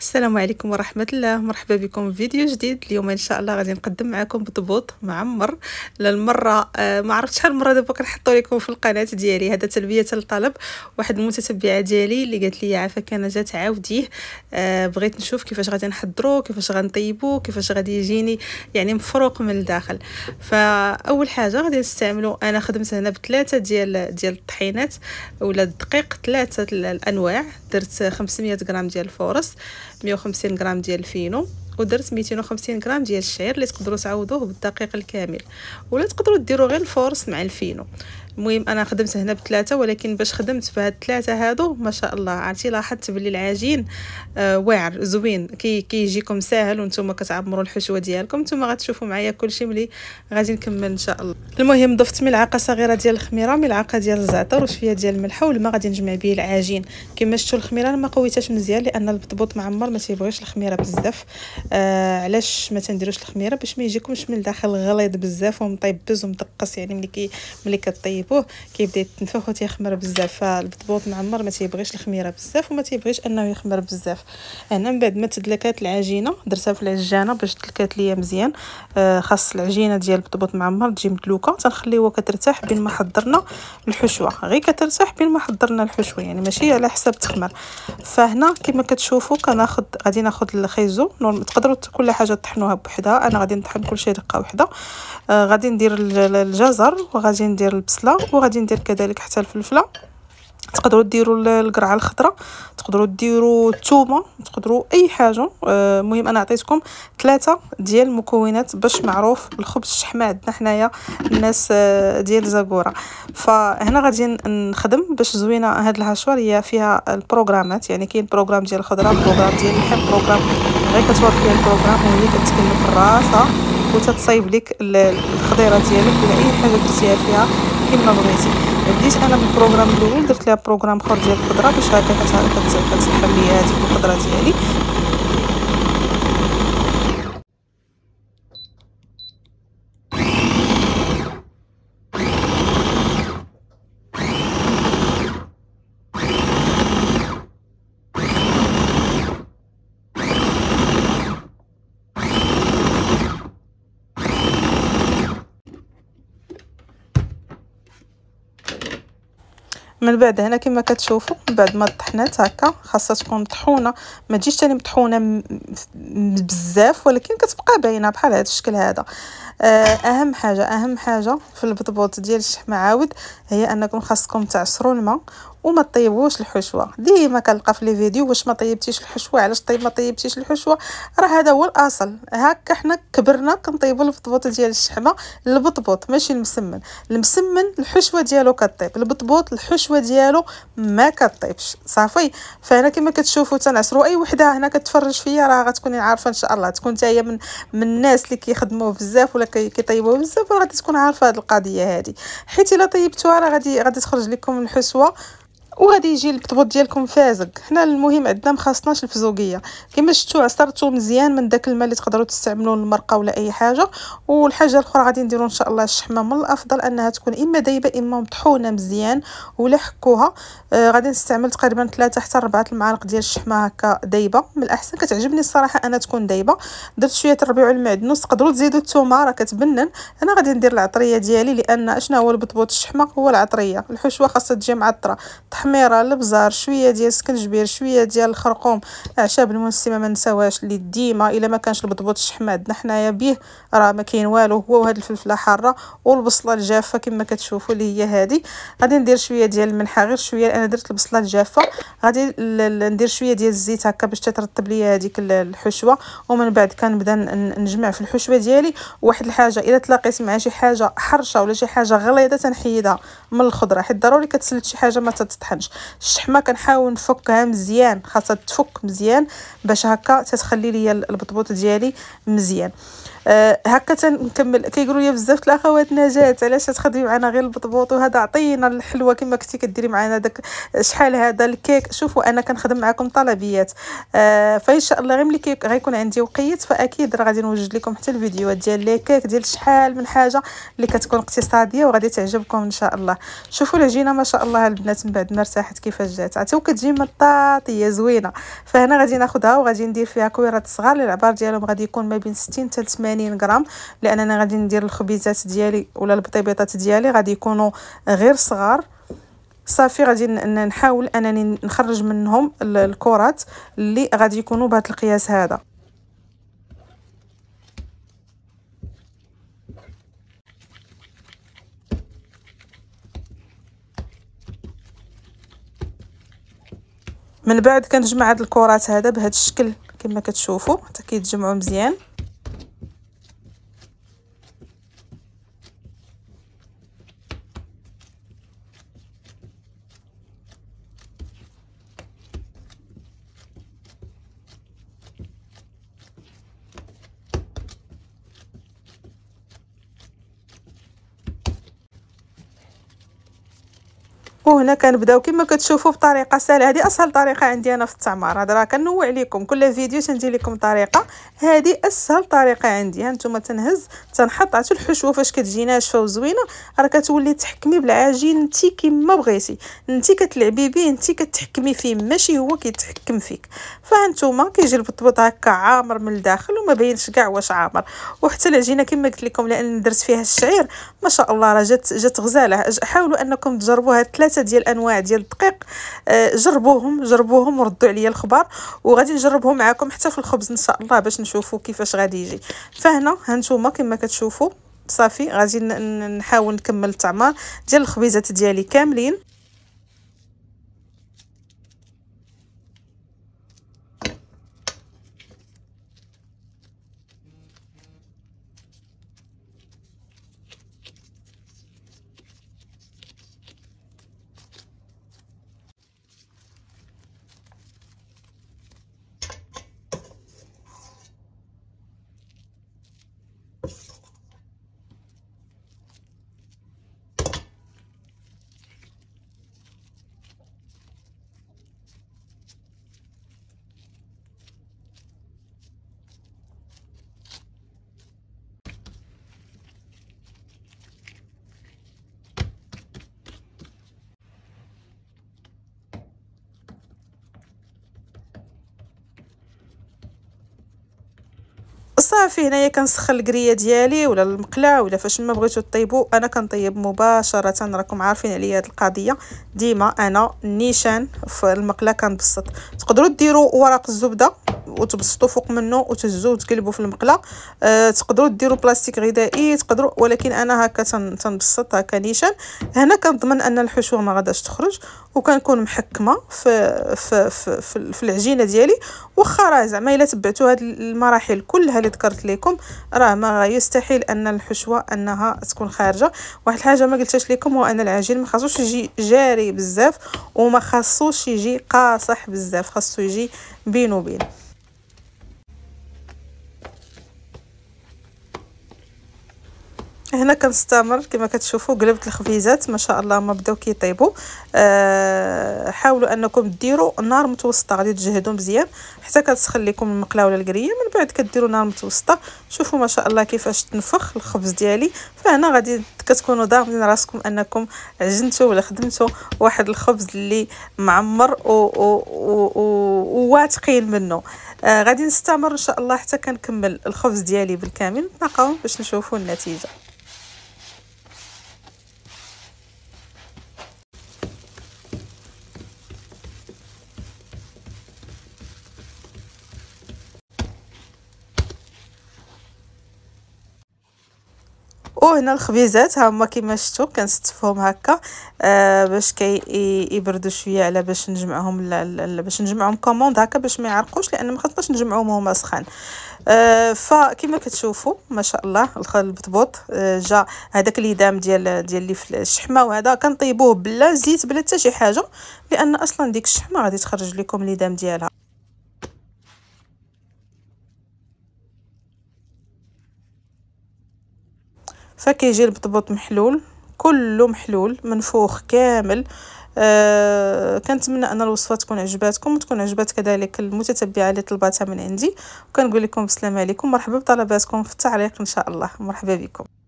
السلام عليكم ورحمة الله مرحبا بكم في فيديو جديد اليوم إن شاء الله غادي نقدم معكم بطبوط معمر للمرة آه ما عرفتش شحال مرة دابا كنحطو لكم في القناة ديالي هذا تلبية الطلب واحد المتتبعة ديالي اللي قالت لي عافاك أنا جات عاوديه آه بغيت نشوف كيفاش غادي نحضرو كيفاش غنطيبو كيفاش غادي يجيني يعني مفروق من الداخل فأول حاجة غادي نستعملو أنا خدمت هنا بثلاثة ديال ديال الطحينات ولا الدقيق ثلاثة الأنواع درت 500 غرام ديال الفورص 150 غرام ديال الفينو ودرت 250 غرام ديال الشعير اللي تقدروا تعوضوه بالدقيق الكامل ولا تقدروا ديروا غير الفورس مع الفينو المهم انا خدمت هنا بثلاثه ولكن باش خدمت في هاد الثلاثه هادو ما شاء الله عرفتي لاحظت بلي العجين آه واعر زوين كي كيجيكم ساهل وانتم كتعمروا الحشوه ديالكم نتوما غتشوفوا معايا كلشي ملي غادي نكمل ان شاء الله المهم ضفت ملعقه صغيره ديال الخميره ملعقه ديال الزعتر وشويه ديال الملح والماء غادي نجمع به العجين كما شفتوا الخميره انا ما قويتهاش مزيان لان البطبوط معمر ما تيبغيش الخميره بزاف آه علاش ما تنديروش الخميره باش ما يجيكمش من الداخل غليظ بزاف ومطيبز ومدقص يعني ملي كي ملي كطيب تجربوه كيبدا يتنفخ وتيخمر بزاف فالبطبوط معمر ما تيبغيش الخميره بزاف وما تيبغيش انه يخمر بزاف هنا من بعد ما تدلكات العجينه درتها في العجانه باش تدلكات ليا مزيان آه، خاص العجينه ديال البطبوط معمر تجي مدلوكه تنخليوها كترتاح بين ما حضرنا الحشوه غير كترتاح بين ما حضرنا الحشوه يعني ماشي على حساب تخمر فهنا كما كتشوفوا كناخذ غادي ناخذ الخيزو تقدروا كل حاجه طحنوها بوحدها انا غادي نطحن كلشي دقه وحده آه غادي ندير الجزر وغادي ندير البصله هذا وغادي ندير كذلك حتى الفلفله تقدروا ديروا القرعه الخضراء تقدروا ديروا الثومه تقدروا اي حاجه المهم آه، انا عطيتكم ثلاثه ديال المكونات باش معروف الخبز الشحمه عندنا حنايا الناس آه، ديال زاكورا فهنا غادي نخدم باش زوينه هاد الهشوار هي فيها البروغرامات يعني كاين بروغرام ديال الخضره بروغرام ديال اللحم بروغرام غير كتوقع فيها البروغرام وهي يعني كتكلف راسها وتتصايب لك الخضيره ديالك ولا اي حاجه درتيها فيها كيما بغيتي بديت انا من البروغرام الاول درت ليها بروغرام اخر ديال الخضره باش هكا كتسحب ليا هذيك الخضره ديالي من بعد هنا كما كتشوفوا من بعد ما طحنات هكا خاصها تكون مطحونه ما تجيش ثاني مطحونه بزاف ولكن كتبقى باينه بحال هذا الشكل هذا آه، اهم حاجه اهم حاجه في البطبوط ديال الشحمه عاود هي انكم خاصكم تعصروا الماء وما طيبوش الحشوه ديما كنلقى في لي فيديو واش ما طيبتيش الحشوه علاش طيب ما طيبتيش الحشوه راه هذا هو الاصل هكا حنا كبرنا كنطيبوا البطبوط ديال الشحمه البطبوط ماشي المسمن المسمن الحشوه ديالو كطيب البطبوط الحشوه ديالو ما كطيبش صافي فانا كما كتشوفوا تنعصروا اي وحده هنا كتفرج فيا راه غتكوني عارفه ان شاء الله تكون هي من من الناس اللي كيخدموا بزاف ولا كيطيبوا بزاف راه غادي تكون عارفه هذه القضيه هذه حيت الا طيبتوها راه غادي غادي تخرج لكم الحشوه وغادي يجي البطبوط ديالكم فازق حنا المهم عندنا مخاصناش الفزوقيه كما شفتوا عصرتو مزيان من داك الماء اللي تقدروا تستعملوه المرقه ولا اي حاجه والحاجه الاخرى غادي نديروا ان شاء الله الشحمه من الافضل انها تكون اما دايبه اما مطحونه مزيان ولا حكوها آه غادي نستعمل تقريبا 3 حتى 4 المعالق ديال الشحمه هكا دايبه من الاحسن كتعجبني الصراحه انا تكون دايبه درت شويه الربيع والمعدنوس تقدروا تزيدوا الثومه راه كتبنن انا غادي ندير العطريه ديالي لان شنو هو البطبوط الشحمه هو العطريه الحشوه خاصها تجي معطره الحميره البزار شويه ديال السكنجبير شويه ديال الخرقوم اعشاب المنسمه ما نساوهاش اللي ديما الا ما كانش البطبوط الشحم عندنا حنايا به راه ما كاين والو هو وهاد الفلفله حاره والبصله الجافه كما كتشوفوا اللي هي هذه غادي ندير شويه ديال الملحه غير شويه انا درت البصله الجافه غادي ندير شويه ديال الزيت هكا باش تترطب ليا هذيك الحشوه ومن بعد كنبدا نجمع في الحشوه ديالي واحد الحاجه الا تلاقيت مع شي حاجه حرشه ولا شي حاجه غليظه تنحيدها من الخضره حيت ضروري كتسلت شي حاجه ما تتطح تطحنش الشحمه كنحاول نفكها مزيان خاصها تفك مزيان باش هكا تتخلي ليا البطبوط ديالي مزيان أه هكا تنكمل كيقولوا لي بزاف الاخوات نجات علاش تخدمي معنا غير البطبوط وهذا عطينا الحلوه كما كنتي كديري معنا داك شحال هذا الكيك شوفوا انا كنخدم معكم طلبيات أه فان شاء الله غير ملي غيكون عندي وقيت فاكيد راه غادي نوجد لكم حتى الفيديوهات ديال لي كيك ديال شحال من حاجه اللي كتكون اقتصاديه وغادي تعجبكم ان شاء الله شوفوا العجينه ما شاء الله البنات من بعد ما ارتاحت كيفاش جات عتاو كتجي مطاطيه زوينه فهنا غادي ناخذها وغادي ندير فيها كويرات صغار العبار ديالهم غادي يكون ما بين 60 حتى 80 غرام انا غادي ندير الخبيزات ديالي ولا البطيبيطات ديالي غادي يكونوا غير صغار صافي غادي نحاول انني نخرج منهم الكرات اللي غادي يكونوا بهذا القياس هذا من بعد كنجمع هاد الكرات هذا بهذا الشكل كما كتشوفوا حتى كيتجمعوا مزيان وهنا كنبداو كما كتشوفوا بطريقه سهله هذه اسهل طريقه عندي انا في التعمار هذا راه كنوع لكم كل فيديو تندير لكم طريقه هذه اسهل طريقه عندي ها نتوما تنهز تنحط عاد الحشوه فاش كتجي ناشفه وزوينه راه كتولي تحكمي بالعجين انت كما بغيتي انت كتلعبي به انت كتحكمي فيه ماشي هو كيتحكم فيك فهانتوما كيجي البطبط هكا عامر من الداخل وما باينش كاع واش عامر وحتى العجينه كما قلت لكم لان درت فيها الشعير ما شاء الله راه جات جات غزاله حاولوا انكم تجربوها ثلاثه ديال انواع ديال الدقيق آه، جربوهم جربوهم وردوا عليا الخبر وغادي نجربهم معكم حتى في الخبز ان شاء الله باش نشوفوا كيفاش غادي يجي فهنا هانتوما كما كتشوفوا صافي غادي نحاول نكمل التعمار ديال الخبيزات ديالي كاملين صافي هنايا كنسخن الكريه ديالي ولا المقله ولا فاش ما بغيتو طيبو انا كنطيب مباشره راكم عارفين عليا هذه القضيه ديما انا النيشان في المقله كنبسط تقدروا ديروا ورق الزبده وتبسطوا فوق منه وتهزوه وتقلبوا في المقله أه تقدروا ديروا بلاستيك غذائي تقدروا ولكن انا هكا تنبسط هكا نيشان هنا كنضمن ان الحشوه ما غاداش تخرج وكنكون محكمه في في في, في, في العجينه ديالي واخا راه زعما الا تبعتوا هاد المراحل كلها اللي ذكرت لكم راه ما يستحيل ان الحشوه انها تكون خارجه واحد الحاجه ما قلتهاش لكم هو ان العجين ما خاصوش يجي جاري بزاف وما خاصوش يجي قاصح بزاف خاصو يجي بين وبين هنا كنستمر كما كتشوفوا قلبت الخبيزات ما شاء الله ما بداو كيطيبوا أه حاولوا انكم ديروا نار متوسطه غادي تجهدوا مزيان حتى كتسخن لكم المقله ولا الكريه من بعد كديروا نار متوسطه شوفوا ما شاء الله كيفاش تنفخ الخبز ديالي فهنا غادي كتكونوا ضامنين راسكم انكم عجنتوا ولا خدمتوا واحد الخبز اللي معمر وواثقين منه آه غادي نستمر ان شاء الله حتى كنكمل الخبز ديالي بالكامل نتلاقاو باش نشوفوا النتيجه وهنا الخبيزات ها هما كما شفتوا كنستفهم هكا آه باش كي يبردوا شويه على باش نجمعهم باش نجمعهم كوموند هكا باش ما يعرقوش لان ما خصناش نجمعهم وهما سخان آه فكما كتشوفوا ما شاء الله البطبوط آه جا هذاك اليدام ديال ديال اللي في الشحمه وهذا كنطيبوه بلا زيت بلا حتى شي حاجه لان اصلا ديك الشحمه غادي تخرج لكم اليدام ديالها فكيجي البطبوط محلول كله محلول منفوخ كامل آه كنتمنى ان الوصفه تكون عجباتكم وتكون عجبات كذلك المتتبعه اللي طلباتها من عندي وكنقول لكم بسلام عليكم مرحبا بطلباتكم في التعليق ان شاء الله مرحبا بكم